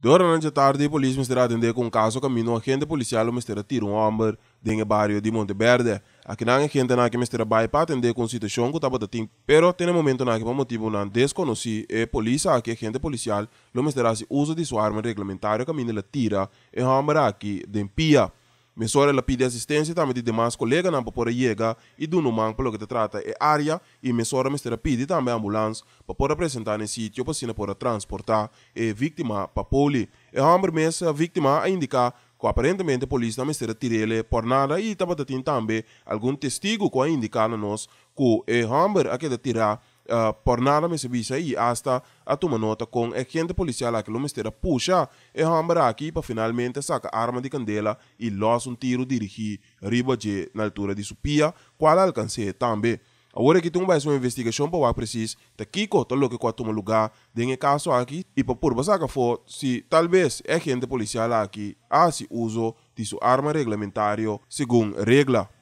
Durante la tarde, la policía está atendiendo un caso que un agente policial lo misterá un um en el barrio de Monteverde. Aquí no agente gente que misterá vai para atender com situación que está pero tiene momento na que por motivo não desconheci eh, policía. Aquí agente policial lo está se uso de su arma que caminho la tira en homem aquí de pia. a ela pede assistência também de demais colegas não para poder chegar e do manco pelo que te trata é área e mesora mestra pede também ambulância para poder apresentar no sítio para se poder transportar a vítima para poli. E homem mesmo a eh, vítima a indicar que aparentemente a polícia não mestra ele por nada e estava tendo também algum testigo que a indicar a nós que é homem a que tirar uh, nada me serviço aí hasta a tomar nota com a gente policial lá que o mestre puxa e hambra aqui para finalmente saca arma de candela e lança um tiro dirigir riba de na altura de supia qual alcance também Agora que tem mais uma investigação para o preciso, tá Kiko tá louco que a tomar lugar, tem caso aqui, e para por saca for, se talvez é gente policial aqui, a se uso de sua arma reglamentária, segundo regra